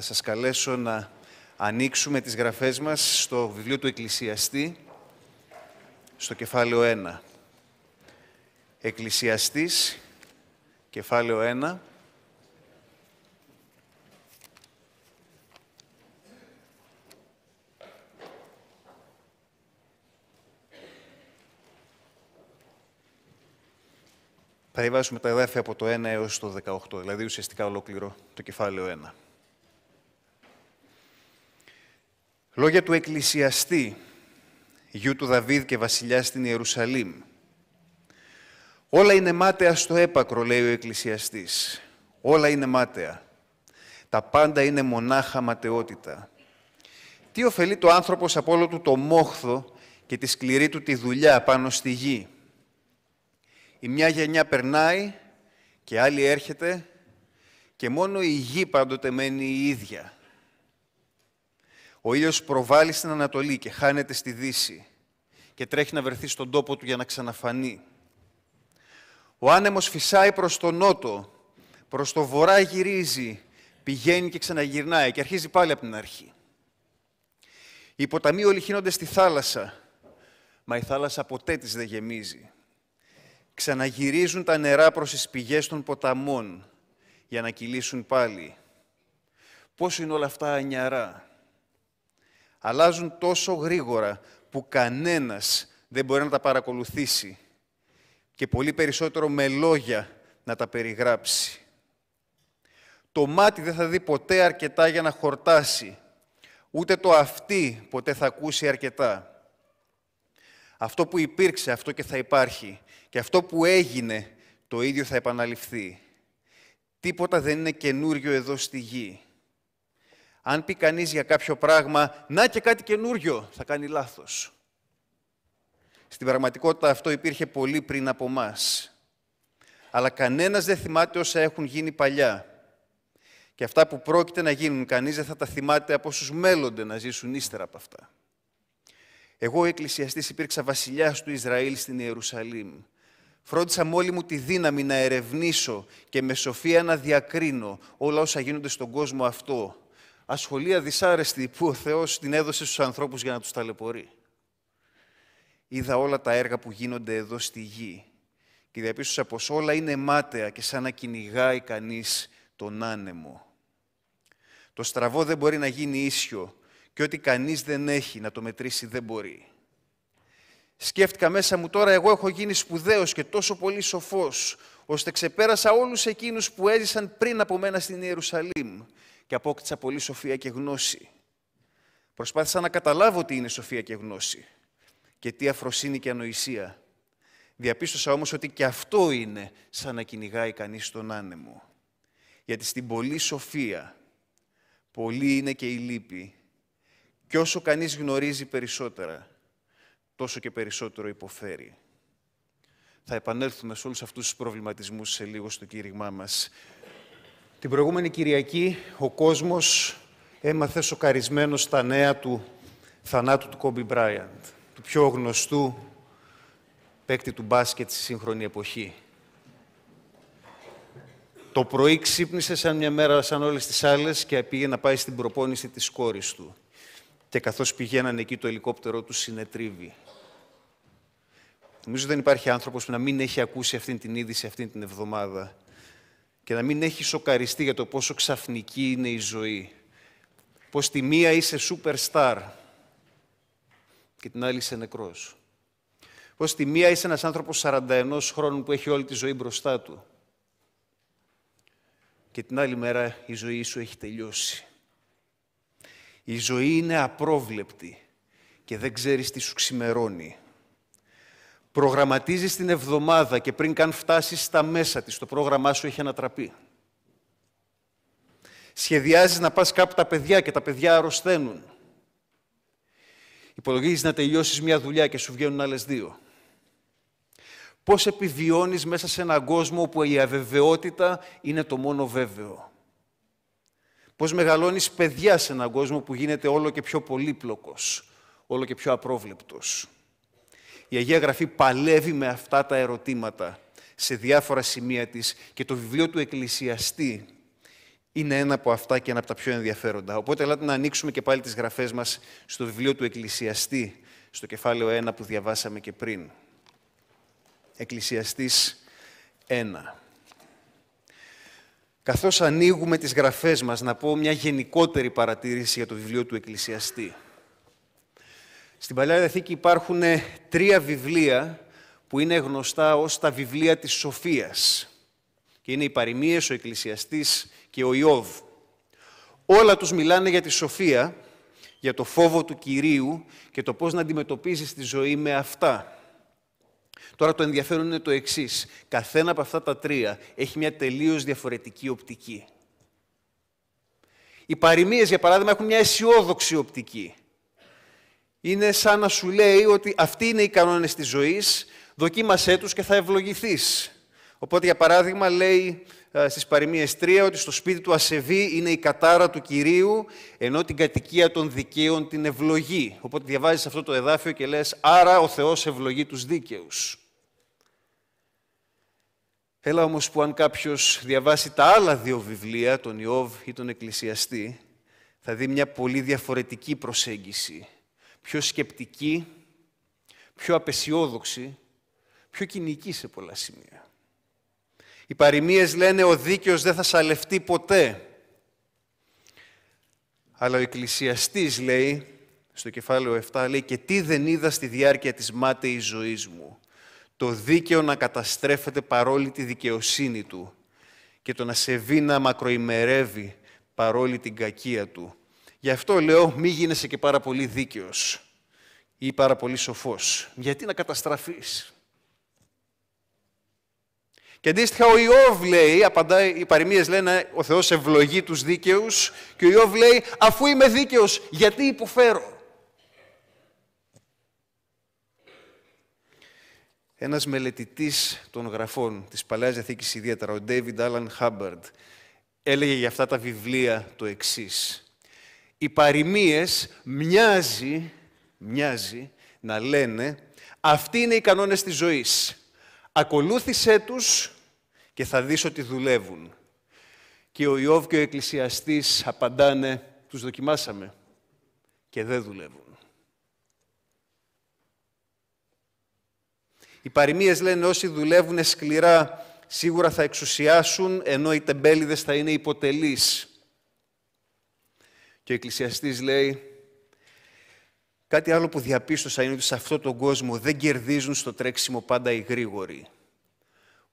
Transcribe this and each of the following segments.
Θα σας καλέσω να ανοίξουμε τις γραφές μας στο βιβλίο του Εκκλησιαστή, στο κεφάλαιο 1. Εκκλησιαστής, κεφάλαιο 1. Θα διαβάσουμε τα εδάφια από το 1 έως το 18, δηλαδή ουσιαστικά ολόκληρο το κεφάλαιο 1. Λόγια του εκκλησιαστή, γιού του Δαβίδ και βασιλιάς στην Ιερουσαλήμ. Όλα είναι μάταια στο έπακρο, λέει ο εκκλησιαστής. Όλα είναι μάταια. Τα πάντα είναι μονάχα ματαιότητα. Τι ωφελεί το άνθρωπος από όλο του το μόχθο και τη σκληρή του τη δουλειά πάνω στη γη. Η μια γενιά περνάει και άλλη έρχεται και μόνο η γη πάντοτε μένει η ίδια. Ο ήλιος προβάλλει στην Ανατολή και χάνεται στη Δύση και τρέχει να βρεθεί στον τόπο του για να ξαναφανεί. Ο άνεμος φυσάει προς τον νότο, προς το βορρά γυρίζει, πηγαίνει και ξαναγυρνάει και αρχίζει πάλι από την αρχή. Οι ποταμοί όλοι στη θάλασσα, μα η θάλασσα ποτέ της δεν γεμίζει. Ξαναγυρίζουν τα νερά προς τις πηγές των ποταμών για να κυλήσουν πάλι. Πώς είναι όλα αυτά νιαρά αλλάζουν τόσο γρήγορα που κανένας δεν μπορεί να τα παρακολουθήσει και πολύ περισσότερο με λόγια να τα περιγράψει. Το μάτι δεν θα δει ποτέ αρκετά για να χορτάσει, ούτε το αυτί ποτέ θα ακούσει αρκετά. Αυτό που υπήρξε, αυτό και θα υπάρχει. Και αυτό που έγινε, το ίδιο θα επαναληφθεί. Τίποτα δεν είναι καινούριο εδώ στη γη. Αν πει κανείς για κάποιο πράγμα, να και κάτι καινούριο, θα κάνει λάθος. Στην πραγματικότητα αυτό υπήρχε πολύ πριν από εμά. Αλλά κανένας δεν θυμάται όσα έχουν γίνει παλιά. Και αυτά που πρόκειται να γίνουν, κανείς δεν θα τα θυμάται από όσους μέλλονται να ζήσουν ύστερα από αυτά. Εγώ, εκκλησιαστής, υπήρξα βασιλιάς του Ισραήλ στην Ιερουσαλήμ. Φρόντισα μόλι μου τη δύναμη να ερευνήσω και με σοφία να διακρίνω όλα όσα γίνονται στον κόσμο αυτό, ασχολία δυσάρεστη που ο Θεός την έδωσε στους ανθρώπους για να τους ταλαιπωρεί. Είδα όλα τα έργα που γίνονται εδώ στη γη και διαπίστωσα πως όλα είναι μάταια και σαν να κυνηγάει κανείς τον άνεμο. Το στραβό δεν μπορεί να γίνει ίσιο και ό,τι κανείς δεν έχει να το μετρήσει δεν μπορεί. Σκέφτηκα μέσα μου τώρα εγώ έχω γίνει σπουδαίος και τόσο πολύ σοφός, ώστε ξεπέρασα όλους εκείνους που έζησαν πριν από μένα στην Ιερουσαλήμ και απόκτησα πολύ σοφία και γνώση. Προσπάθησα να καταλάβω τι είναι σοφία και γνώση και τι αφροσύνη και ανοησία. Διαπίστωσα όμως ότι και αυτό είναι σαν να κυνηγάει κανείς τον άνεμο. Γιατί στην πολλή σοφία, πολύ είναι και η λύπη. Και όσο κανείς γνωρίζει περισσότερα, τόσο και περισσότερο υποφέρει. Θα επανέλθουμε σε όλους αυτούς τους προβληματισμούς σε λίγο στο κήρυγμά μας. Την προηγούμενη Κυριακή ο κόσμος έμαθε σοκαρισμένος τα νέα του θανάτου του Κόμπι Μπράιαντ, του πιο γνωστού παίκτη του μπάσκετ στη σύγχρονη εποχή. Το πρωί ξύπνησε σαν μια μέρα σαν όλες τις άλλες και πήγε να πάει στην προπόνηση της κόρης του. Και καθώς πηγαίναν εκεί το ελικόπτερό του συνετρίβει. Νομίζω δεν υπάρχει άνθρωπος που να μην έχει ακούσει αυτήν την είδηση αυτήν την εβδομάδα και να μην έχει σοκαριστεί για το πόσο ξαφνική είναι η ζωή. Πως τη μία είσαι σούπερ στάρ και την άλλη είσαι νεκρός. Πως τη μία είσαι ένας άνθρωπος 41 χρόνων που έχει όλη τη ζωή μπροστά του και την άλλη μέρα η ζωή σου έχει τελειώσει. Η ζωή είναι απρόβλεπτη και δεν ξέρεις τι σου ξημερώνει προγραμματίζεις την εβδομάδα και πριν καν φτάσεις στα μέσα της, το πρόγραμμά σου έχει ανατραπεί. Σχεδιάζεις να πας κάπου τα παιδιά και τα παιδιά αρρωσταίνουν. Υπολογίζεις να τελειώσεις μια δουλειά και σου βγαίνουν άλλες δύο. Πώς επιβιώνεις μέσα σε έναν κόσμο όπου η αβεβαιότητα είναι το μόνο βέβαιο. Πώς μεγαλώνεις παιδιά σε έναν κόσμο που γίνεται όλο και πιο πολύπλοκος, όλο και πιο απρόβλεπτος η Αγία Γραφή παλεύει με αυτά τα ερωτήματα σε διάφορα σημεία της και το βιβλίο του Εκκλησιαστή είναι ένα από αυτά και ένα από τα πιο ενδιαφέροντα. Οπότε ελάτε να ανοίξουμε και πάλι τις γραφές μας στο βιβλίο του Εκκλησιαστή, στο κεφάλαιο 1 που διαβάσαμε και πριν. Εκκλησιαστής 1. Καθώς ανοίγουμε τις γραφές μας, να πω μια γενικότερη παρατήρηση για το βιβλίο του Εκκλησιαστή – στην παλιά Διαθήκη υπάρχουν ε, τρία βιβλία που είναι γνωστά ως τα βιβλία της σοφίας. Και είναι οι παροιμίες, ο Εκκλησιαστής και ο Ιώβ. Όλα τους μιλάνε για τη σοφία, για το φόβο του Κυρίου και το πώς να αντιμετωπίζεις τη ζωή με αυτά. Τώρα το ενδιαφέρον είναι το εξής. Καθένα από αυτά τα τρία έχει μια τελείως διαφορετική οπτική. Οι παροιμίες, για παράδειγμα, έχουν μια αισιόδοξη οπτική. Είναι σαν να σου λέει ότι αυτοί είναι οι κανόνες της ζωής, δοκίμασέ τους και θα ευλογηθείς. Οπότε, για παράδειγμα, λέει ε, στις παροιμίες 3 ότι στο σπίτι του ασεβή είναι η κατάρα του Κυρίου, ενώ την κατοικία των δικαίων την ευλογεί. Οπότε διαβάζεις αυτό το εδάφιο και λες «Άρα ο Θεός ευλογεί τους δίκαιους». Έλα όμως που αν κάποιος διαβάσει τα άλλα δύο βιβλία, τον Ιώβ ή τον Εκκλησιαστή, θα δει μια πολύ διαφορετική προσέγγιση πιο σκεπτική, πιο απεσιόδοξη, πιο κοινική σε πολλά σημεία. Οι παροιμίες λένε «Ο δίκαιος δεν θα σαλευτεί ποτέ». Αλλά ο εκκλησιαστής λέει, στο κεφάλαιο 7, λέει «Και τι δεν είδα στη διάρκεια της μάταιης ζωής μου, το δίκαιο να καταστρέφεται παρόλη τη δικαιοσύνη του και το να σε να μακροημερεύει παρόλη την κακία του, Γι' αυτό λέω μη γίνεσαι και πάρα πολύ δίκαιος ή πάρα πολύ σοφός. Γιατί να καταστραφείς. Και αντίστοιχα ο Ιώβ λέει, απαντάει, οι παροιμίες λένε ο Θεός ευλογεί τους δίκαιους και ο Ιώβ λέει αφού είμαι δίκαιος γιατί υποφέρω. Ένας μελετητής των γραφών της Παλαιάς Διαθήκης ιδιαίτερα, ο Ντέιβιντ Άλαν Χάμπερντ, έλεγε για αυτά τα βιβλία το εξής οι παροιμίες μοιάζει, μοιάζει να λένε αυτοί είναι οι κανόνες της ζωής. Ακολούθησέ τους και θα δεις ότι δουλεύουν. Και ο Ιώβ και ο Εκκλησιαστής απαντάνε τους δοκιμάσαμε και δεν δουλεύουν. Οι παροιμίες λένε όσοι δουλεύουν σκληρά σίγουρα θα εξουσιάσουν ενώ οι τεμπέληδες θα είναι υποτελείς. Και ο εκκλησιαστής λέει, κάτι άλλο που διαπίστωσα είναι ότι σε αυτόν τον κόσμο δεν κερδίζουν στο τρέξιμο πάντα οι γρήγοροι,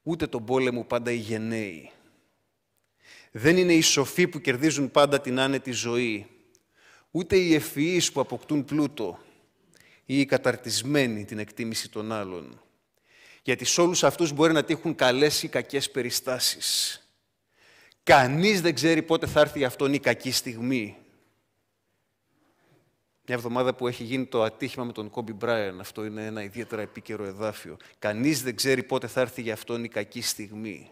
ούτε τον πόλεμο πάντα οι γενναίοι. Δεν είναι οι σοφοί που κερδίζουν πάντα την άνετη ζωή, ούτε οι ευφυείς που αποκτούν πλούτο ή οι καταρτισμένοι την εκτίμηση των άλλων. Γιατί σε όλους αυτούς μπορεί να τύχουν καλές ή κακές περιστάσεις. Κανείς δεν ξέρει πότε θα έρθει αυτόν η κακή στιγμή. Μια εβδομάδα που έχει γίνει το ατύχημα με τον Κόμπι Μπράιν. Αυτό είναι ένα ιδιαίτερα επίκαιρο εδάφιο. Κανείς δεν ξέρει πότε θα έρθει για αυτόν η κακή στιγμή.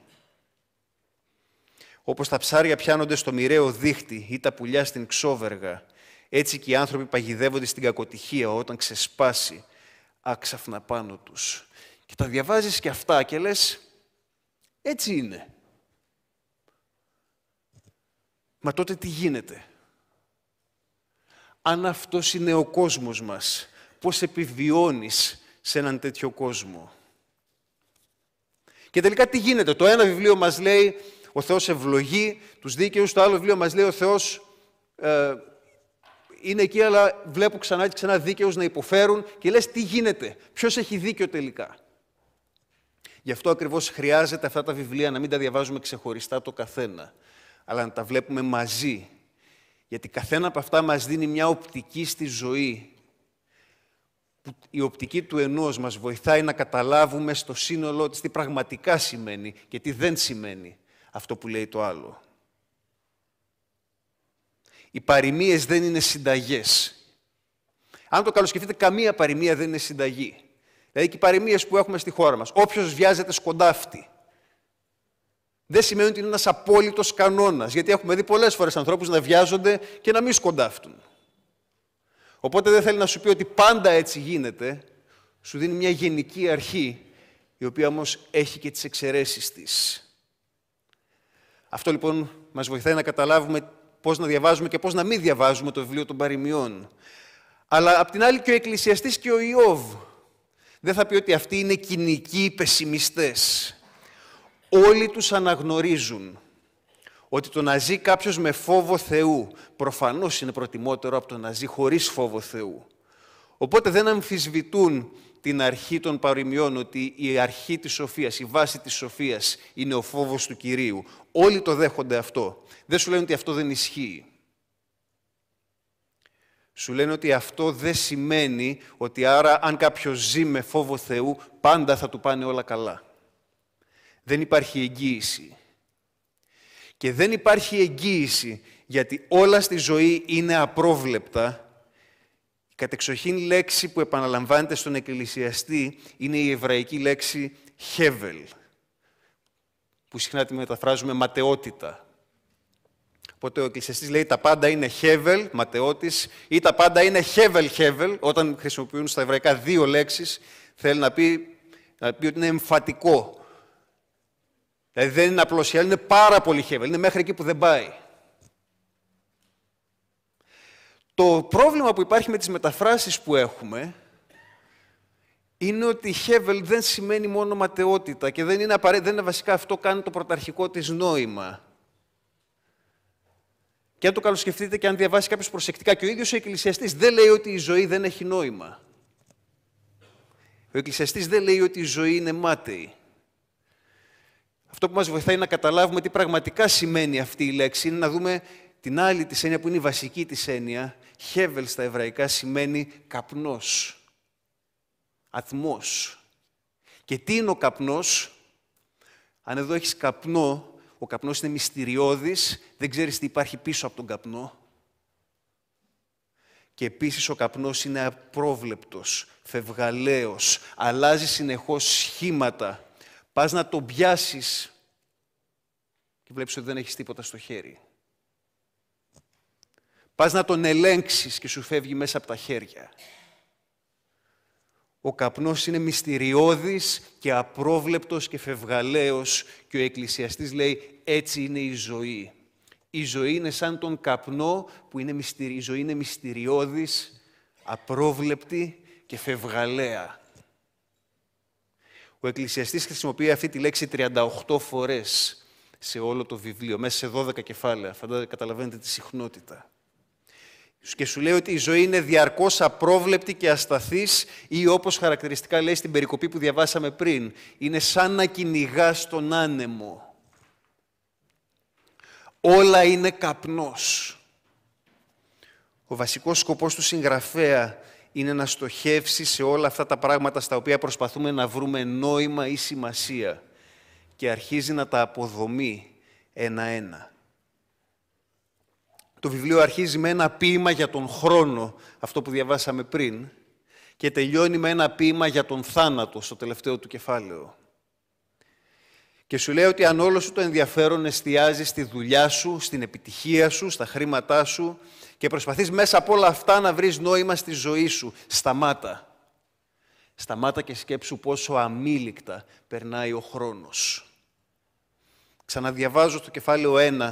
Όπως τα ψάρια πιάνονται στο μοιραίο δίχτυ ή τα πουλιά στην ξόβεργα, έτσι και οι άνθρωποι παγιδεύονται στην κακοτυχία όταν ξεσπάσει άξαφνα πάνω τους. Και τα διαβάζεις και αυτά και λες, έτσι είναι. Μα τότε τι γίνεται αν αυτός είναι ο κόσμος μας, πώς επιβιώνεις σε έναν τέτοιο κόσμο. Και τελικά τι γίνεται. Το ένα βιβλίο μας λέει ο Θεός ευλογεί τους δίκαιους, το άλλο βιβλίο μας λέει ο Θεός ε, είναι εκεί αλλά βλέπω ξανά και ξανά δίκαιους να υποφέρουν και λες τι γίνεται, ποιος έχει δίκιο τελικά. Γι' αυτό ακριβώς χρειάζεται αυτά τα βιβλία να μην τα διαβάζουμε ξεχωριστά το καθένα, αλλά να τα βλέπουμε μαζί γιατί καθένα από αυτά μας δίνει μια οπτική στη ζωή. Που η οπτική του ενός μας βοηθάει να καταλάβουμε στο σύνολό της τι πραγματικά σημαίνει και τι δεν σημαίνει αυτό που λέει το άλλο. Οι παροιμίες δεν είναι συνταγές. Αν το καλοσκεφτείτε, καμία παροιμία δεν είναι συνταγή. Δηλαδή και οι παροιμίες που έχουμε στη χώρα μας, Όποιος βιάζεται σκοντάφτει δεν σημαίνει ότι είναι ένας απόλυτος κανόνας. Γιατί έχουμε δει πολλές φορές ανθρώπους να βιάζονται και να μην σκοντάφτουν. Οπότε δεν θέλει να σου πει ότι πάντα έτσι γίνεται. Σου δίνει μια γενική αρχή, η οποία όμως έχει και τις εξαιρέσεις της. Αυτό λοιπόν μας βοηθάει να καταλάβουμε πώς να διαβάζουμε και πώς να μην διαβάζουμε το βιβλίο των παροιμιών. Αλλά απ' την άλλη και ο Εκκλησιαστής και ο Ιώβ δεν θα πει ότι αυτοί είναι κοινικοί πεσημιστές όλοι τους αναγνωρίζουν ότι το να ζει κάποιος με φόβο Θεού προφανώς είναι προτιμότερο από το να ζει χωρίς φόβο Θεού. Οπότε δεν αμφισβητούν την αρχή των παροιμιών, ότι η αρχή της σοφίας, η βάση της σοφίας είναι ο φόβος του Κυρίου. Όλοι το δέχονται αυτό. Δεν σου λένε ότι αυτό δεν ισχύει. Σου λένε ότι αυτό δεν σημαίνει ότι άρα αν κάποιος ζει με φόβο Θεού πάντα θα του πάνε όλα καλά δεν υπάρχει εγγύηση. Και δεν υπάρχει εγγύηση γιατί όλα στη ζωή είναι απρόβλεπτα. Η κατεξοχήν λέξη που επαναλαμβάνεται στον εκκλησιαστή είναι η εβραϊκή λέξη «χέβελ», που συχνά τη μεταφράζουμε «ματαιότητα». Οπότε ο εκκλησιαστής λέει τα πάντα είναι «χέβελ», ματαιότης, ή τα πάντα είναι hevel όταν χρησιμοποιούν στα εβραϊκά δύο λέξεις, θέλει να πει, να πει ότι είναι εμφατικό Δηλαδή δεν είναι απλός χέλ, είναι πάρα πολύ χέβελ. Είναι μέχρι εκεί που δεν πάει. Το πρόβλημα που υπάρχει με τις μεταφράσεις που έχουμε είναι ότι χέβελ δεν σημαίνει μόνο ματαιότητα και δεν είναι, δεν βασικά αυτό κάνει το πρωταρχικό της νόημα. Και αν το καλοσκεφτείτε και αν διαβάσει κάποιος προσεκτικά, και ο ίδιος ο Εκκλησιαστής δεν λέει ότι η ζωή δεν έχει νόημα. Ο Εκκλησιαστής δεν λέει ότι η ζωή είναι μάταιη. Αυτό που μας βοηθάει να καταλάβουμε τι πραγματικά σημαίνει αυτή η λέξη είναι να δούμε την άλλη της έννοια που είναι η βασική της έννοια. Χέβελ στα εβραϊκά σημαίνει καπνός, ατμός. Και τι είναι ο καπνός. Αν εδώ έχεις καπνό, ο καπνός είναι μυστηριώδης, δεν ξέρεις τι υπάρχει πίσω από τον καπνό. Και επίσης ο καπνός είναι απρόβλεπτος, φευγαλαίος, αλλάζει συνεχώς σχήματα Πας να τον πιάσεις και βλέπεις ότι δεν έχεις τίποτα στο χέρι. Πας να τον ελέγξεις και σου φεύγει μέσα από τα χέρια. Ο καπνός είναι μυστηριώδης και απρόβλεπτος και φευγαλαίος και ο εκκλησιαστής λέει έτσι είναι η ζωή. Η ζωή είναι σαν τον καπνό που είναι μυστηρι... η ζωή είναι μυστηριώδης, απρόβλεπτη και φευγαλαία. Ο εκκλησιαστής χρησιμοποιεί αυτή τη λέξη 38 φορές σε όλο το βιβλίο, μέσα σε 12 κεφάλαια. Φαντάζομαι καταλαβαίνετε τη συχνότητα. Και σου λέει ότι η ζωή είναι διαρκώς απρόβλεπτη και ασταθής ή όπως χαρακτηριστικά λέει στην περικοπή που διαβάσαμε πριν. Είναι σαν να κυνηγά τον άνεμο. Όλα είναι καπνός. Ο βασικός σκοπός του συγγραφέα είναι να στοχεύσει σε όλα αυτά τα πράγματα στα οποία προσπαθούμε να βρούμε νόημα ή σημασία και αρχίζει να τα αποδομεί ένα-ένα. Το βιβλίο αρχίζει με ένα ποίημα για τον χρόνο, αυτό που διαβάσαμε πριν, και τελειώνει με ένα ποίημα για τον θάνατο στο τελευταίο του κεφάλαιο. Και σου λέει ότι αν όλο σου το ενδιαφέρον εστιάζει στη δουλειά σου, στην επιτυχία σου, στα χρήματά σου και προσπαθείς μέσα από όλα αυτά να βρεις νόημα στη ζωή σου, σταμάτα. Σταμάτα και σκέψου πόσο αμήλικτα περνάει ο χρόνος. Ξαναδιαβάζω στο κεφάλαιο 1,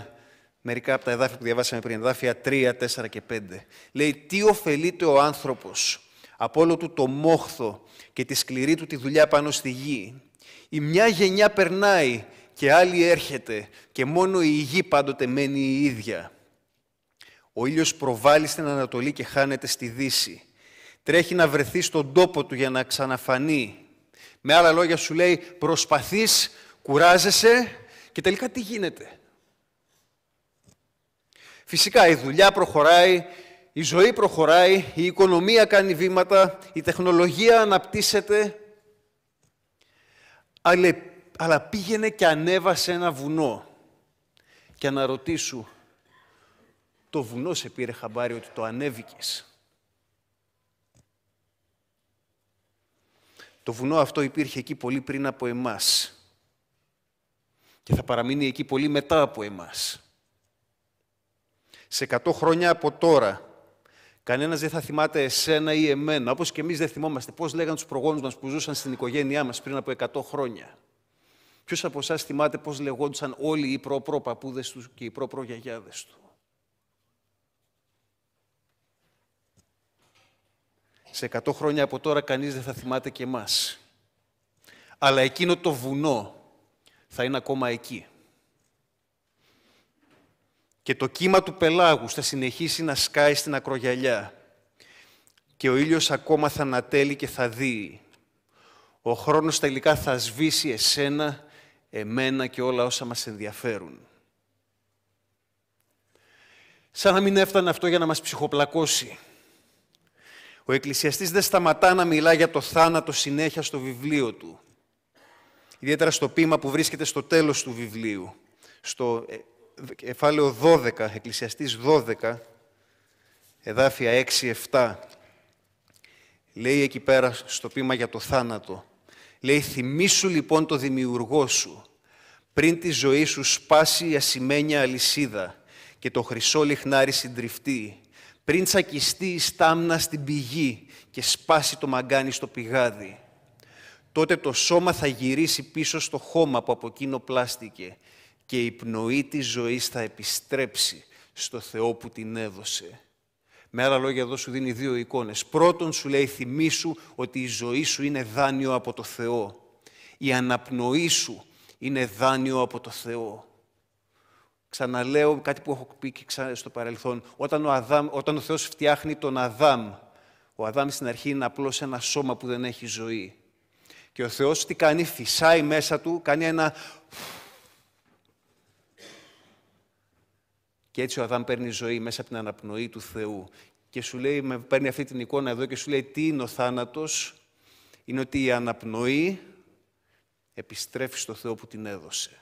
μερικά από τα εδάφια που διαβάσαμε πριν, εδάφια 3, 4 και 5. Λέει, τι ωφελείται ο άνθρωπος από όλο του το μόχθο και τη σκληρή του τη δουλειά πάνω στη γη, η μια γενιά περνάει και άλλη έρχεται και μόνο η γη πάντοτε μένει η ίδια. Ο ήλιος προβάλλει στην Ανατολή και χάνεται στη Δύση. Τρέχει να βρεθεί στον τόπο του για να ξαναφανεί. Με άλλα λόγια σου λέει προσπαθείς, κουράζεσαι και τελικά τι γίνεται. Φυσικά η δουλειά προχωράει, η ζωή προχωράει, η οικονομία κάνει βήματα, η τεχνολογία αναπτύσσεται, αλλά πήγαινε και ανέβασε ένα βουνό. Και αναρωτήσου, το βουνό σε πήρε χαμπάρι ότι το ανέβηκες. Το βουνό αυτό υπήρχε εκεί πολύ πριν από εμάς. Και θα παραμείνει εκεί πολύ μετά από εμάς. Σε 100 χρόνια από τώρα, Κανένας δεν θα θυμάται εσένα ή εμένα, όπως και εμείς δεν θυμόμαστε πώς λέγανε τους προγόνους μας που ζούσαν στην οικογένειά μας πριν από 100 χρόνια. Ποιος από εσάς θυμάται πώς λεγόντουσαν όλοι οι προπροπαπούδε τους και οι προπρογιαγιάδες του. Σε 100 χρόνια από τώρα κανείς δεν θα θυμάται και εμάς. Αλλά εκείνο το βουνό θα είναι ακόμα εκεί και το κύμα του πελάγους θα συνεχίσει να σκάει στην ακρογιαλιά και ο ήλιος ακόμα θα ανατέλει και θα δει. Ο χρόνος τελικά θα σβήσει εσένα, εμένα και όλα όσα μας ενδιαφέρουν. Σαν να μην έφτανε αυτό για να μας ψυχοπλακώσει. Ο εκκλησιαστής δεν σταματά να μιλά για το θάνατο συνέχεια στο βιβλίο του. Ιδιαίτερα στο πείμα που βρίσκεται στο τέλος του βιβλίου, στο ε, κεφάλαιο 12, Εκκλησιαστής 12, εδάφια 6-7. Λέει εκεί πέρα στο πείμα για το θάνατο. Λέει «Θυμήσου λοιπόν το δημιουργό σου, πριν τη ζωή σου σπάσει η ασημένια αλυσίδα και το χρυσό λιχνάρι συντριφτεί, πριν τσακιστεί η στάμνα στην πηγή και σπάσει το μαγκάνι στο πηγάδι. Τότε το σώμα θα γυρίσει πίσω στο χώμα που από εκείνο πλάστηκε και η πνοή της ζωής θα επιστρέψει στο Θεό που την έδωσε. Με άλλα λόγια εδώ σου δίνει δύο εικόνες. Πρώτον σου λέει θυμίσου ότι η ζωή σου είναι δάνειο από το Θεό. Η αναπνοή σου είναι δάνειο από το Θεό. Ξαναλέω κάτι που έχω πει και στο παρελθόν. Όταν ο, Αδάμ, όταν ο Θεός φτιάχνει τον Αδάμ, ο Αδάμ στην αρχή είναι απλώς ένα σώμα που δεν έχει ζωή. Και ο Θεός τι κάνει, φυσάει μέσα του, κάνει ένα Και έτσι ο Αδάμ παίρνει ζωή μέσα από την αναπνοή του Θεού. Και σου λέει, με παίρνει αυτή την εικόνα εδώ και σου λέει τι είναι ο θάνατος. Είναι ότι η αναπνοή επιστρέφει στο Θεό που την έδωσε.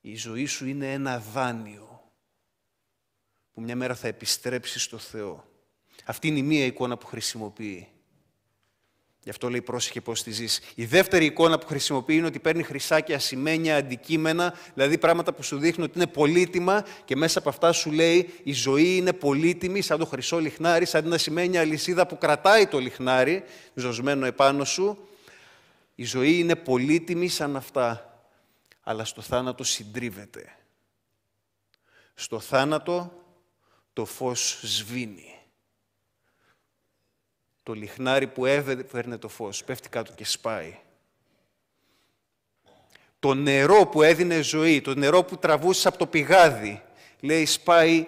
Η ζωή σου είναι ένα δάνειο που μια μέρα θα επιστρέψει στο Θεό. Αυτή είναι η μία εικόνα που χρησιμοποιεί. Γι' αυτό λέει πρόσεχε πώς τη ζεις. Η δεύτερη εικόνα που χρησιμοποιεί είναι ότι παίρνει και ασημένια αντικείμενα, δηλαδή πράγματα που σου δείχνουν ότι είναι πολύτιμα και μέσα από αυτά σου λέει η ζωή είναι πολύτιμη, σαν το χρυσό λιχνάρι, σαν την ασημένια αλυσίδα που κρατάει το λιχνάρι, ζωσμένο επάνω σου. Η ζωή είναι πολύτιμη σαν αυτά, αλλά στο θάνατο συντρίβεται. Στο θάνατο το φως σβήνει. Το λιχνάρι που έφερνε το φως, πέφτει κάτω και σπάει. Το νερό που έδινε ζωή, το νερό που τραβούσε από το πηγάδι, λέει σπάει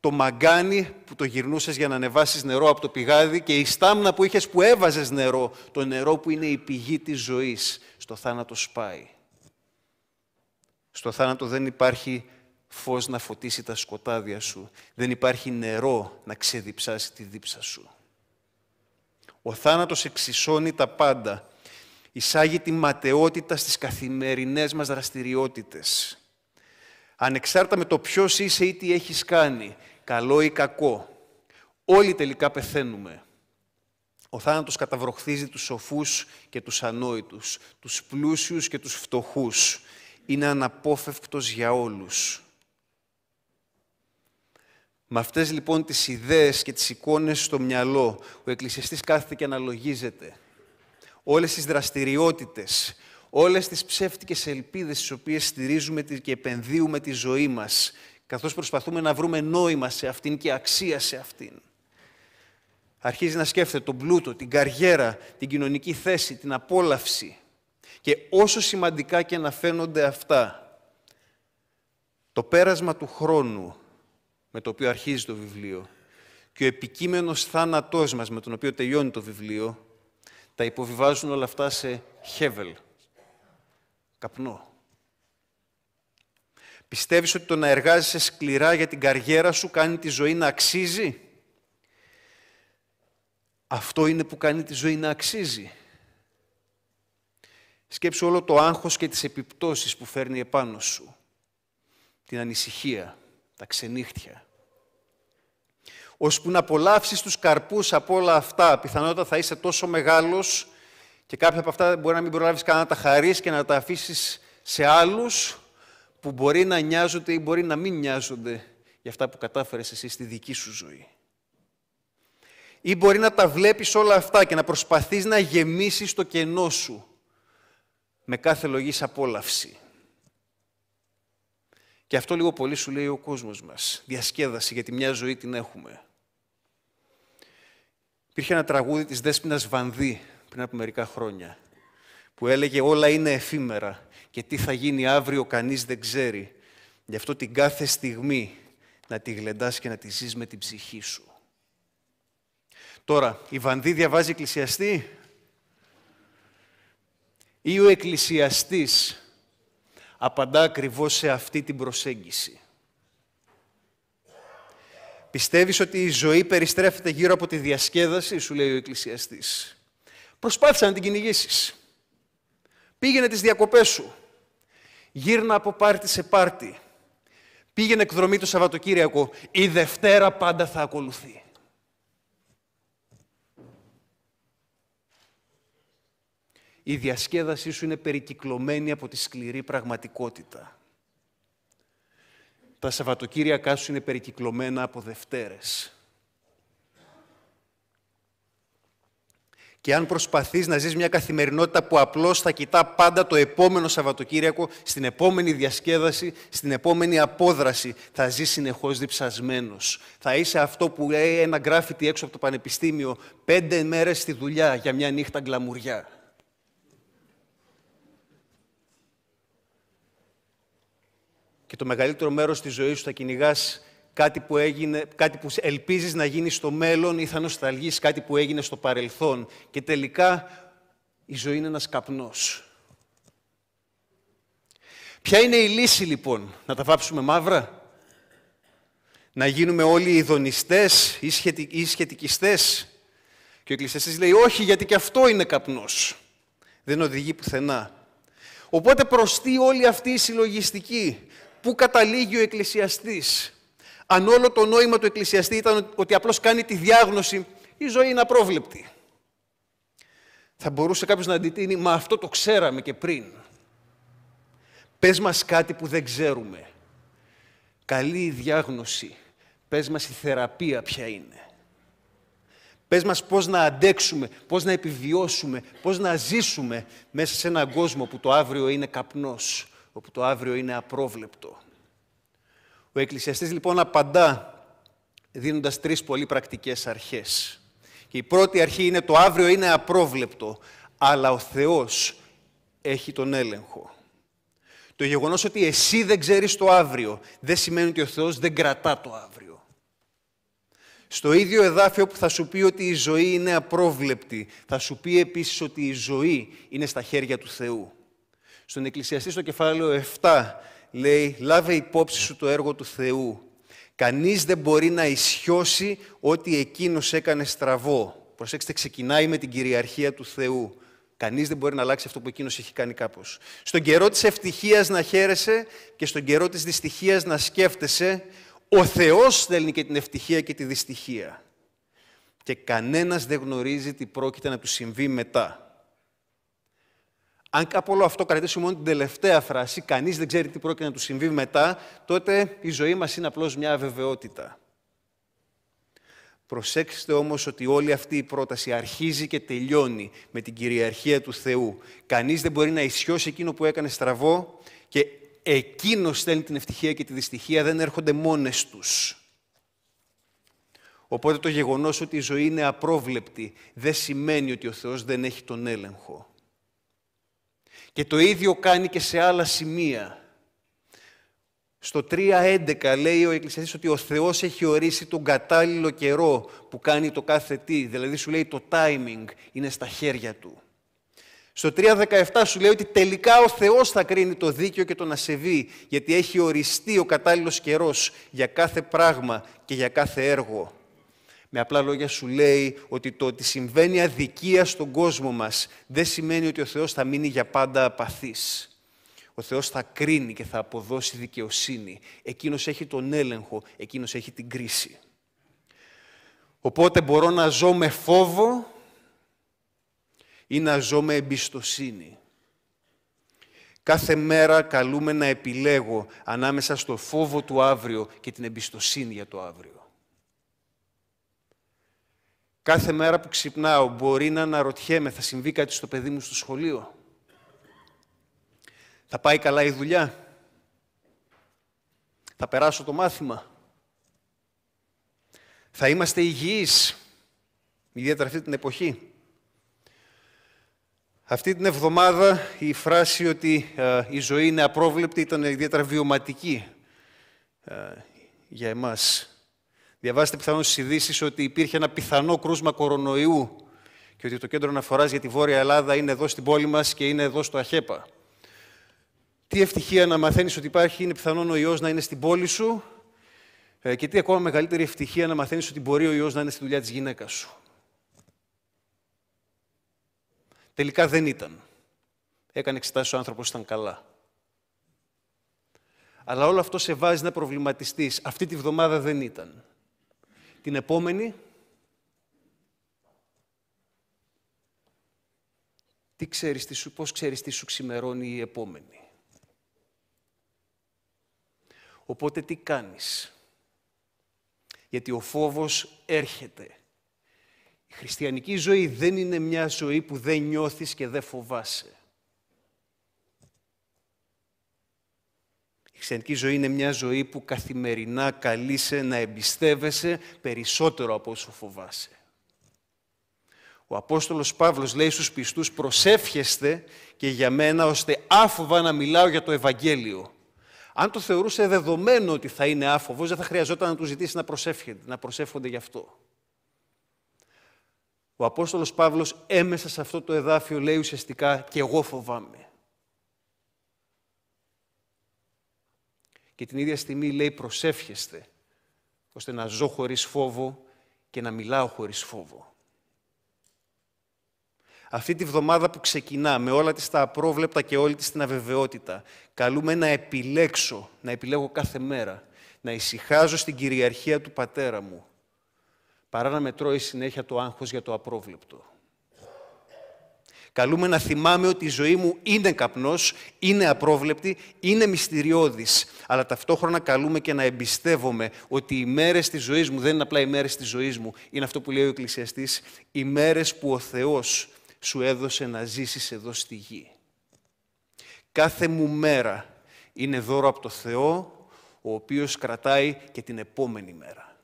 το μαγκάνι που το γυρνούσες για να ανεβάσεις νερό από το πηγάδι και η στάμνα που είχες που έβαζες νερό, το νερό που είναι η πηγή της ζωής, στο θάνατο σπάει. Στο θάνατο δεν υπάρχει φως να φωτίσει τα σκοτάδια σου. Δεν υπάρχει νερό να ξεδιψάσει τη δίψα σου. Ο θάνατος εξισώνει τα πάντα. Εισάγει τη ματαιότητα στις καθημερινές μας δραστηριότητες. Ανεξάρτητα με το ποιος είσαι ή τι έχεις κάνει, καλό ή κακό, όλοι τελικά πεθαίνουμε. Ο θάνατος καταβροχθίζει τους σοφούς και τους ανόητους, τους πλούσιους και τους φτωχούς. Είναι αναπόφευκτος για όλους. Με αυτές λοιπόν τις ιδέες και τις εικόνες στο μυαλό, ο εκκλησιαστής κάθεται και αναλογίζεται. Όλες τις δραστηριότητες, όλες τις ψεύτικες ελπίδες τις οποίες στηρίζουμε και επενδύουμε τη ζωή μας, καθώς προσπαθούμε να βρούμε νόημα σε αυτήν και αξία σε αυτήν. Αρχίζει να σκέφτεται τον πλούτο, την καριέρα, την κοινωνική θέση, την απόλαυση. Και όσο σημαντικά και να φαίνονται αυτά, το πέρασμα του χρόνου με το οποίο αρχίζει το βιβλίο και ο επικείμενος θάνατός μας με τον οποίο τελειώνει το βιβλίο τα υποβιβάζουν όλα αυτά σε χέβελ, καπνό. Πιστεύεις ότι το να εργάζεσαι σκληρά για την καριέρα σου κάνει τη ζωή να αξίζει. Αυτό είναι που κάνει τη ζωή να αξίζει. Σκέψου όλο το άγχος και τις επιπτώσεις που φέρνει επάνω σου. Την ανησυχία, τα ξενύχτια, ώσπου να απολαύσεις τους καρπούς από όλα αυτά. Πιθανότατα θα είσαι τόσο μεγάλος. και κάποια από αυτά μπορεί να μην προλάβεις καν να τα χαρεί και να τα αφήσεις σε άλλους που μπορεί να νοιάζονται ή μπορεί να μην νοιάζονται για αυτά που κατάφερες εσύ στη δική σου ζωή. Ή μπορεί να τα βλέπεις όλα αυτά και να προσπαθείς να γεμίσεις το κενό σου με κάθε λογής απόλαυση. Και αυτό λίγο πολύ σου λέει ο κόσμος μας. Διασκέδαση, γιατί μια ζωή την έχουμε. Υπήρχε ένα τραγούδι της Δέσποινας Βανδύ πριν από μερικά χρόνια που έλεγε όλα είναι εφήμερα και τι θα γίνει αύριο κανείς δεν ξέρει. Γι' αυτό την κάθε στιγμή να τη γλεντάς και να τη ζεις με την ψυχή σου. Τώρα, η Βανδύ διαβάζει εκκλησιαστή ή ο εκκλησιαστής απαντά ακριβώς σε αυτή την προσέγγιση. Πιστεύεις ότι η ζωή περιστρέφεται γύρω από τη διασκέδαση, σου λέει ο εκκλησιαστής. Προσπάθησε να την κυνηγήσεις. Πήγαινε τις διακοπές σου. Γύρνα από πάρτι σε πάρτι. Πήγαινε εκδρομή το Σαββατοκύριακο. Η Δευτέρα πάντα θα ακολουθεί. Η διασκέδασή σου είναι περικυκλωμένη από τη σκληρή πραγματικότητα τα Σαββατοκύριακά σου είναι περικυκλωμένα από Δευτέρες. Και αν προσπαθείς να ζεις μια καθημερινότητα που απλώς θα κοιτά πάντα το επόμενο Σαββατοκύριακο, στην επόμενη διασκέδαση, στην επόμενη απόδραση, θα ζεις συνεχώς διψασμένος. Θα είσαι αυτό που λέει ένα γκράφιτι έξω από το πανεπιστήμιο, πέντε μέρες στη δουλειά για μια νύχτα γκλαμουριά. και το μεγαλύτερο μέρος της ζωής σου θα κυνηγάς κάτι που, έγινε, κάτι που ελπίζεις να γίνει στο μέλλον ή θα νοσταλγείς κάτι που έγινε στο παρελθόν. Και τελικά η ζωή είναι ένας καπνός. Ποια είναι η λύση λοιπόν, να τα βάψουμε μαύρα, να γίνουμε όλοι ειδονιστές ή, σχετι, Και ο εκκλησιαστής λέει όχι γιατί και αυτό είναι καπνός. Δεν οδηγεί πουθενά. Οπότε προστεί όλη αυτή η συλλογιστική πού καταλήγει ο εκκλησιαστής. Αν όλο το νόημα του εκκλησιαστή ήταν ότι απλώς κάνει τη διάγνωση, η ζωή είναι απρόβλεπτη. Θα μπορούσε κάποιος να αντιτείνει, μα αυτό το ξέραμε και πριν. Πες μας κάτι που δεν ξέρουμε. Καλή η διάγνωση. Πες μας η θεραπεία ποια είναι. Πες μας πώς να αντέξουμε, πώς να επιβιώσουμε, πώς να ζήσουμε μέσα σε έναν κόσμο που το αύριο είναι καπνός, όπου το αύριο είναι απρόβλεπτο. Ο εκκλησιαστής λοιπόν απαντά δίνοντας τρεις πολύ πρακτικές αρχές. Και η πρώτη αρχή είναι το αύριο είναι απρόβλεπτο, αλλά ο Θεός έχει τον έλεγχο. Το γεγονός ότι εσύ δεν ξέρεις το αύριο δεν σημαίνει ότι ο Θεός δεν κρατά το αύριο. Στο ίδιο εδάφιο που θα σου πει ότι η ζωή είναι απρόβλεπτη, θα σου πει επίσης ότι η ζωή είναι στα χέρια του Θεού. Στον Εκκλησιαστή στο κεφάλαιο 7 λέει «Λάβε υπόψη σου το έργο του Θεού». Κανείς δεν μπορεί να ισιώσει ότι εκείνος έκανε στραβό. Προσέξτε, ξεκινάει με την κυριαρχία του Θεού. Κανείς δεν μπορεί να αλλάξει αυτό που εκείνος έχει κάνει κάπως. Στον καιρό της ευτυχίας να χαίρεσαι και στον καιρό της δυστυχίας να σκέφτεσαι. Ο Θεός στέλνει και την ευτυχία και τη δυστυχία. Και κανένας δεν γνωρίζει τι πρόκειται να του συμβεί μετά. Αν κάπου όλο αυτό κρατήσουμε μόνο την τελευταία φράση, κανείς δεν ξέρει τι πρόκειται να του συμβεί μετά, τότε η ζωή μας είναι απλώς μια αβεβαιότητα. Προσέξτε όμως ότι όλη αυτή η πρόταση αρχίζει και τελειώνει με την κυριαρχία του Θεού. Κανείς δεν μπορεί να ισιώσει εκείνο που έκανε στραβό και εκείνος στέλνει την ευτυχία και τη δυστυχία, δεν έρχονται μόνες τους. Οπότε το γεγονός ότι η ζωή είναι απρόβλεπτη δεν σημαίνει ότι ο Θεός δεν έχει τον έλεγχο. Και το ίδιο κάνει και σε άλλα σημεία. Στο 3.11 λέει ο Εκκλησιαστής ότι ο Θεός έχει ορίσει τον κατάλληλο καιρό που κάνει το κάθε τι. Δηλαδή σου λέει το timing είναι στα χέρια του. Στο 3.17 σου λέει ότι τελικά ο Θεός θα κρίνει το δίκαιο και τον ασεβή, γιατί έχει οριστεί ο κατάλληλος καιρός για κάθε πράγμα και για κάθε έργο. Με απλά λόγια σου λέει ότι το ότι συμβαίνει αδικία στον κόσμο μας δεν σημαίνει ότι ο Θεός θα μείνει για πάντα απαθής. Ο Θεός θα κρίνει και θα αποδώσει δικαιοσύνη. Εκείνος έχει τον έλεγχο, εκείνος έχει την κρίση. Οπότε μπορώ να ζω με φόβο ή να ζω με εμπιστοσύνη. Κάθε μέρα καλούμε να επιλέγω ανάμεσα στο φόβο του αύριο και την εμπιστοσύνη για το αύριο. Κάθε μέρα που ξυπνάω μπορεί να αναρωτιέμαι, θα συμβεί κάτι στο παιδί μου στο σχολείο. Θα πάει καλά η δουλειά. Θα περάσω το μάθημα. Θα είμαστε υγιείς, ιδιαίτερα αυτή την εποχή. Αυτή την εβδομάδα η φράση ότι ε, η ζωή είναι απρόβλεπτη ήταν ιδιαίτερα βιωματική ε, για εμάς Διαβάζετε πιθανόν στις ειδήσεις ότι υπήρχε ένα πιθανό κρούσμα κορονοϊού και ότι το κέντρο αναφοράς για τη Βόρεια Ελλάδα είναι εδώ στην πόλη μας και είναι εδώ στο Αχέπα. Τι ευτυχία να μαθαίνεις ότι υπάρχει, είναι πιθανόν ο ιός να είναι στην πόλη σου ε, και τι ακόμα μεγαλύτερη ευτυχία να μαθαίνεις ότι μπορεί ο ιός να είναι στη δουλειά της γυναίκας σου. Τελικά δεν ήταν. Έκανε εξετάσεις ο άνθρωπος, ήταν καλά. Αλλά όλο αυτό σε βάζει να προβληματιστείς. Αυτή τη βδομάδα δεν ήταν την επόμενη. Τι ξέρεις, τι σου, πώς ξέρεις τι σου ξημερώνει η επόμενη. Οπότε τι κάνεις. Γιατί ο φόβος έρχεται. Η χριστιανική ζωή δεν είναι μια ζωή που δεν νιώθεις και δεν φοβάσαι. Η χριστιανική ζωή είναι μια ζωή που καθημερινά καλείσαι να εμπιστεύεσαι περισσότερο από όσο φοβάσαι. Ο Απόστολος Παύλος λέει στους πιστούς «Προσεύχεστε και για μένα, ώστε άφοβα να μιλάω για το Ευαγγέλιο». Αν το θεωρούσε δεδομένο ότι θα είναι άφοβος, δεν θα χρειαζόταν να του ζητήσει να, να προσεύχονται γι' αυτό. Ο Απόστολος Παύλος έμεσα σε αυτό το εδάφιο λέει ουσιαστικά «Και εγώ φοβάμαι». και την ίδια στιγμή λέει προσεύχεστε, ώστε να ζω χωρίς φόβο και να μιλάω χωρίς φόβο. Αυτή τη βδομάδα που ξεκινά με όλα της τα απρόβλεπτα και όλη της την αβεβαιότητα, καλούμε να επιλέξω, να επιλέγω κάθε μέρα, να ησυχάζω στην κυριαρχία του Πατέρα μου, παρά να μετρώει συνέχεια το άγχος για το απρόβλεπτο. Καλούμε να θυμάμαι ότι η ζωή μου είναι καπνός, είναι απρόβλεπτη, είναι μυστηριώδης. Αλλά ταυτόχρονα καλούμε και να εμπιστεύομαι ότι οι μέρες της ζωής μου δεν είναι απλά οι μέρες της ζωής μου. Είναι αυτό που λέει ο Εκκλησιαστής, οι μέρες που ο Θεός σου έδωσε να ζήσεις εδώ στη γη. Κάθε μου μέρα είναι δώρο από το Θεό, ο οποίος κρατάει και την επόμενη μέρα.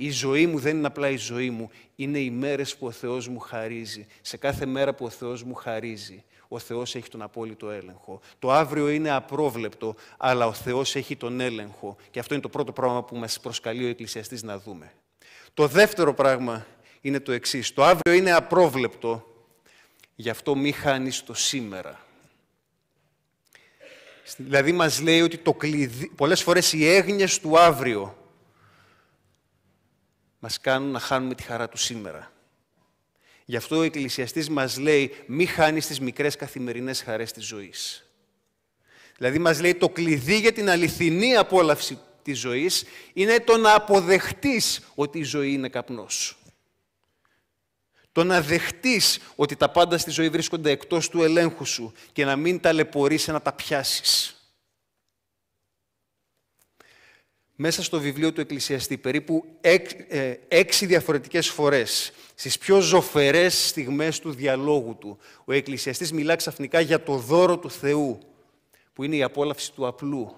Η ζωή μου δεν είναι απλά η ζωή μου, είναι οι μέρες που ο Θεός μου χαρίζει. Σε κάθε μέρα που ο Θεός μου χαρίζει, ο Θεός έχει τον απόλυτο έλεγχο. Το αύριο είναι απρόβλεπτο, αλλά ο Θεός έχει τον έλεγχο. Και αυτό είναι το πρώτο πράγμα που μας προσκαλεί ο Εκκλησιαστής να δούμε. Το δεύτερο πράγμα είναι το εξής. Το αύριο είναι απρόβλεπτο, γι' αυτό μη χάνεις το σήμερα. Δηλαδή μας λέει ότι το κλειδί... πολλές φορές οι έγνοιες του αύριο μας κάνουν να χάνουμε τη χαρά τους σήμερα. Γι' αυτό ο Εκκλησιαστής μας λέει μη χάνεις τις μικρές καθημερινές χαρές της ζωής. Δηλαδή μας λέει το κλειδί για την αληθινή απόλαυση της ζωής είναι το να αποδεχτείς ότι η ζωή είναι καπνός. Το να δεχτείς ότι τα πάντα στη ζωή βρίσκονται εκτός του ελέγχου σου και να μην ταλαιπωρείς να τα πιάσεις. μέσα στο βιβλίο του Εκκλησιαστή περίπου ε, έξι διαφορετικές φορές στις πιο ζωφερές στιγμές του διαλόγου του. Ο Εκκλησιαστής μιλά ξαφνικά για το δώρο του Θεού, που είναι η απόλαυση του απλού,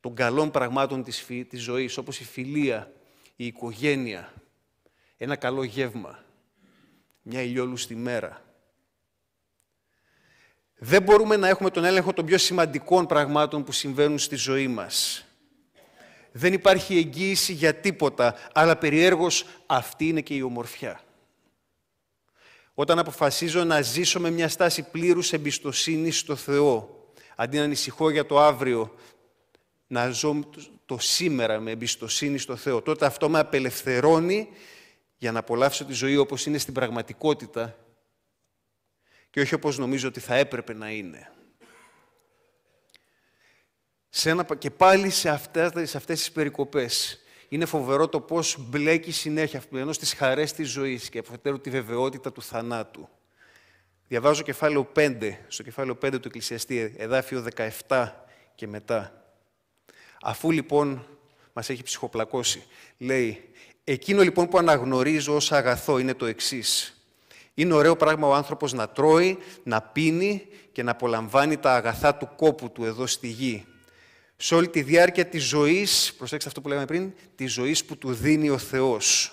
των καλών πραγμάτων της, της ζωής, όπως η φιλία, η οικογένεια, ένα καλό γεύμα, μια ηλιόλουστη μέρα. Δεν μπορούμε να έχουμε τον έλεγχο των πιο σημαντικών πραγμάτων που συμβαίνουν στη ζωή μας δεν υπάρχει εγγύηση για τίποτα, αλλά περιέργως αυτή είναι και η ομορφιά. Όταν αποφασίζω να ζήσω με μια στάση πλήρους εμπιστοσύνης στο Θεό, αντί να ανησυχώ για το αύριο, να ζω το σήμερα με εμπιστοσύνη στο Θεό, τότε αυτό με απελευθερώνει για να απολαύσω τη ζωή όπως είναι στην πραγματικότητα και όχι όπως νομίζω ότι θα έπρεπε να είναι σε ένα, και πάλι σε αυτές, σε αυτές τις περικοπές. Είναι φοβερό το πώς μπλέκει συνέχεια ενώ στις χαρές της ζωής και αφετέρου τη βεβαιότητα του θανάτου. Διαβάζω κεφάλαιο 5, στο κεφάλαιο 5 του Εκκλησιαστή, εδάφιο 17 και μετά. Αφού λοιπόν μας έχει ψυχοπλακώσει, λέει «Εκείνο λοιπόν που αναγνωρίζω ως αγαθό είναι το εξής. Είναι ωραίο πράγμα ο άνθρωπος να τρώει, να πίνει και να απολαμβάνει τα αγαθά του κόπου του εδώ στη γη, σε όλη τη διάρκεια της ζωής, προσέξτε αυτό που λέμε πριν, της ζωής που του δίνει ο Θεός.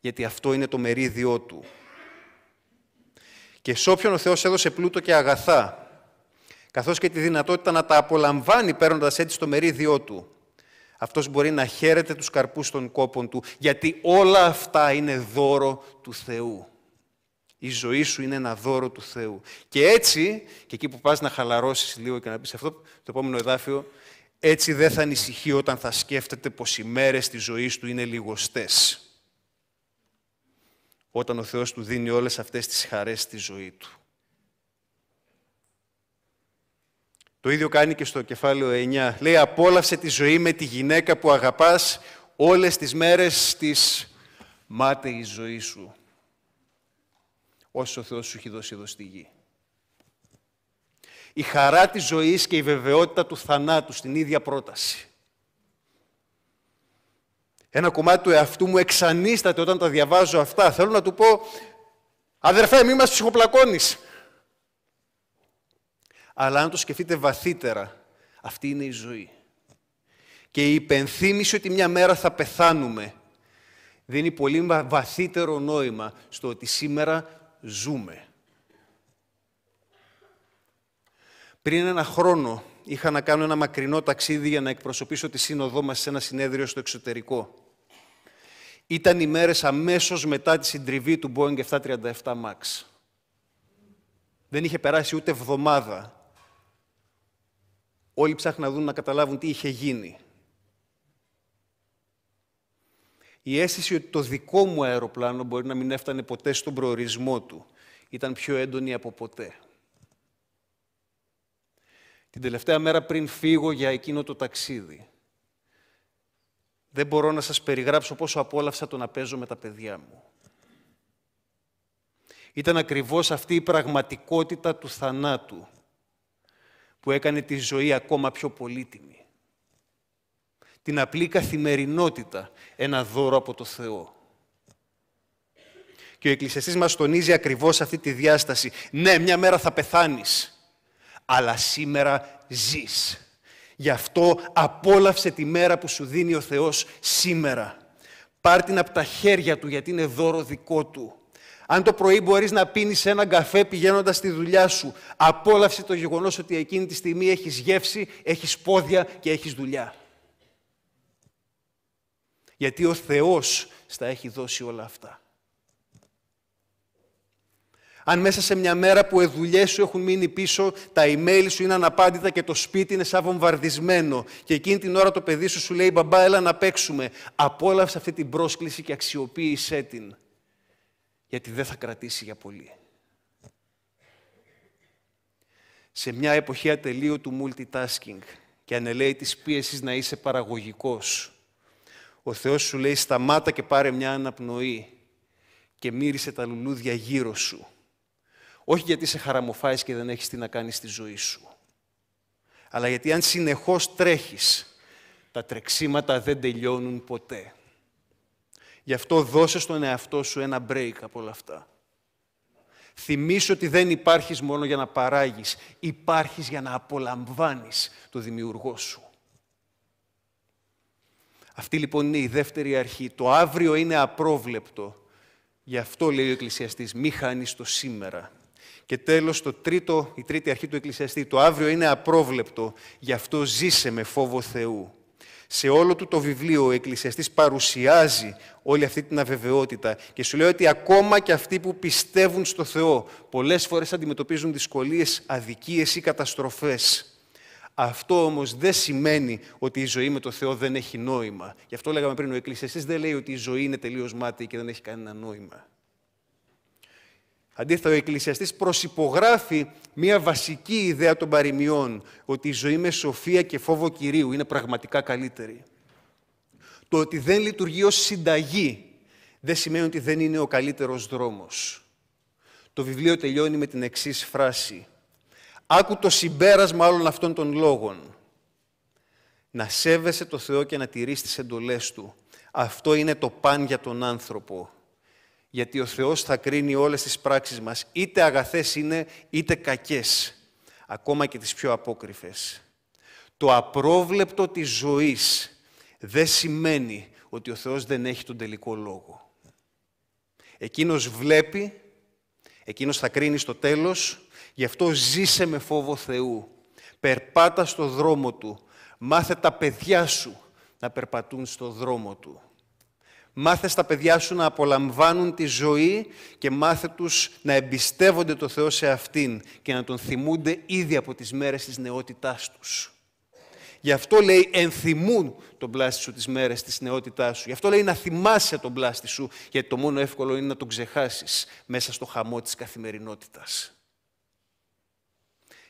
Γιατί αυτό είναι το μερίδιό του. Και σε όποιον ο Θεός έδωσε πλούτο και αγαθά, καθώς και τη δυνατότητα να τα απολαμβάνει παίρνοντας έτσι το μερίδιό του, αυτός μπορεί να χαίρεται τους καρπούς των κόπων του, γιατί όλα αυτά είναι δώρο του Θεού. Η ζωή σου είναι ένα δώρο του Θεού. Και έτσι, και εκεί που πας να χαλαρώσεις λίγο και να πεις αυτό, το επόμενο εδάφιο, έτσι δεν θα ανησυχεί όταν θα σκέφτεται πως οι μέρες της ζωής του είναι λιγοστές. Όταν ο Θεός του δίνει όλες αυτές τις χαρές στη ζωή του. Το ίδιο κάνει και στο κεφάλαιο 9. Λέει «Απόλαυσε τη ζωή με τη γυναίκα που αγαπάς όλες τις μέρες της μάταιης ζωή σου» όσο ο Θεός σου έχει δώσει εδώ στη γη. Η χαρά της ζωής και η βεβαιότητα του θανάτου στην ίδια πρόταση. Ένα κομμάτι του εαυτού μου εξανίσταται όταν τα διαβάζω αυτά. Θέλω να του πω, αδερφέ, μη μας ψυχοπλακώνεις. Αλλά αν το σκεφτείτε βαθύτερα, αυτή είναι η ζωή. Και η υπενθύμηση ότι μια μέρα θα πεθάνουμε δίνει πολύ βαθύτερο νόημα στο ότι σήμερα ζούμε. Πριν ένα χρόνο είχα να κάνω ένα μακρινό ταξίδι για να εκπροσωπήσω τη σύνοδό μας σε ένα συνέδριο στο εξωτερικό. Ήταν οι μέρες αμέσως μετά τη συντριβή του Boeing 737 MAX. Δεν είχε περάσει ούτε εβδομάδα. Όλοι ψάχναν να δουν να καταλάβουν τι είχε γίνει. η αίσθηση ότι το δικό μου αεροπλάνο μπορεί να μην έφτανε ποτέ στον προορισμό του ήταν πιο έντονη από ποτέ. Την τελευταία μέρα πριν φύγω για εκείνο το ταξίδι, δεν μπορώ να σας περιγράψω πόσο απόλαυσα το να παίζω με τα παιδιά μου. Ήταν ακριβώς αυτή η πραγματικότητα του θανάτου που έκανε τη ζωή ακόμα πιο πολύτιμη την απλή καθημερινότητα, ένα δώρο από το Θεό. Και ο Εκκλησιαστής μας τονίζει ακριβώς αυτή τη διάσταση. Ναι, μια μέρα θα πεθάνεις, αλλά σήμερα ζεις. Γι' αυτό απόλαυσε τη μέρα που σου δίνει ο Θεός σήμερα. Πάρ την από τα χέρια Του, γιατί είναι δώρο δικό Του. Αν το πρωί μπορείς να πίνεις έναν καφέ πηγαίνοντας στη δουλειά σου, απόλαυσε το γεγονός ότι εκείνη τη στιγμή έχεις γεύση, έχεις πόδια και έχεις δουλειά γιατί ο Θεός στα έχει δώσει όλα αυτά. Αν μέσα σε μια μέρα που οι δουλειές σου έχουν μείνει πίσω, τα email σου είναι αναπάντητα και το σπίτι είναι σαν βομβαρδισμένο και εκείνη την ώρα το παιδί σου σου λέει «Μπαμπά, έλα να παίξουμε». Απόλαυσε αυτή την πρόσκληση και αξιοποίησέ την, γιατί δεν θα κρατήσει για πολύ. Σε μια εποχή ατελείωτου multitasking και ανελαίτης πίεσης να είσαι παραγωγικός, ο Θεός σου λέει σταμάτα και πάρε μια αναπνοή και μύρισε τα λουλούδια γύρω σου. Όχι γιατί σε χαραμοφάεις και δεν έχεις τι να κάνεις στη ζωή σου. Αλλά γιατί αν συνεχώς τρέχεις, τα τρεξίματα δεν τελειώνουν ποτέ. Γι' αυτό δώσε στον εαυτό σου ένα break από όλα αυτά. Θυμήσου ότι δεν υπάρχεις μόνο για να παράγεις, υπάρχεις για να απολαμβάνεις το δημιουργό σου. Αυτή λοιπόν είναι η δεύτερη αρχή. Το αύριο είναι απρόβλεπτο. Γι' αυτό λέει ο Εκκλησιαστής, μη χάνεις το σήμερα. Και τέλος, το τρίτο, η τρίτη αρχή του Εκκλησιαστή, το αύριο είναι απρόβλεπτο, γι' αυτό ζήσε με φόβο Θεού. Σε όλο του το βιβλίο ο Εκκλησιαστής παρουσιάζει όλη αυτή την αβεβαιότητα και σου λέει ότι ακόμα και αυτοί που πιστεύουν στο Θεό πολλές φορές αντιμετωπίζουν δυσκολίες, αδικίες ή καταστροφές. Αυτό όμως δεν σημαίνει ότι η ζωή με το Θεό δεν έχει νόημα. Γι' αυτό λέγαμε πριν ο Εκκλησιαστής δεν λέει ότι η ζωή είναι τελείως μάτι και δεν έχει κανένα νόημα. Αντίθετα, ο εκκλησιαστής προσυπογράφει μία βασική ιδέα των παροιμιών, ότι η ζωή με σοφία και φόβο Κυρίου είναι πραγματικά καλύτερη. Το ότι δεν λειτουργεί ως συνταγή δεν σημαίνει ότι δεν είναι ο καλύτερος δρόμος. Το βιβλίο τελειώνει με την εξής φράση. Άκου το συμπέρασμα όλων αυτών των λόγων. Να σέβεσαι το Θεό και να τηρείς τις εντολές Του. Αυτό είναι το παν για τον άνθρωπο. Γιατί ο Θεός θα κρίνει όλες τις πράξεις μας, είτε αγαθές είναι, είτε κακές, ακόμα και τις πιο απόκριφες. Το απρόβλεπτο της ζωής δεν σημαίνει ότι ο Θεός δεν έχει τον τελικό λόγο. Εκείνος βλέπει, εκείνος θα κρίνει στο τέλος, Γι' αυτό ζήσε με φόβο Θεού. Περπάτα στο δρόμο Του. Μάθε τα παιδιά σου να περπατούν στο δρόμο Του. Μάθε στα παιδιά σου να απολαμβάνουν τη ζωή και μάθε τους να εμπιστεύονται το Θεό σε αυτήν και να τον θυμούνται ήδη από τις μέρες της νεότητάς τους. Γι' αυτό λέει ενθυμούν τον πλάστη σου τις μέρες της νεότητάς σου. Γι' αυτό λέει να θυμάσαι τον πλάστη σου, γιατί το μόνο εύκολο είναι να τον ξεχάσεις μέσα στο χαμό της καθημερινότητας.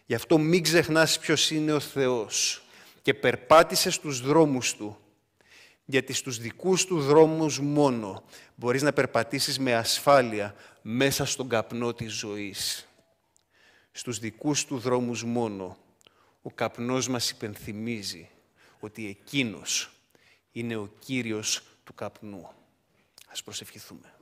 Γι' αυτό μην ξεχνάς ποιος είναι ο Θεός και περπάτησες στους δρόμους Του, γιατί στους δικούς Του δρόμους μόνο μπορείς να περπατήσεις με ασφάλεια μέσα στον καπνό της ζωής. Στους δικούς Του δρόμους μόνο ο καπνός μας υπενθυμίζει ότι Εκείνος είναι ο Κύριος του καπνού. Ας προσευχηθούμε.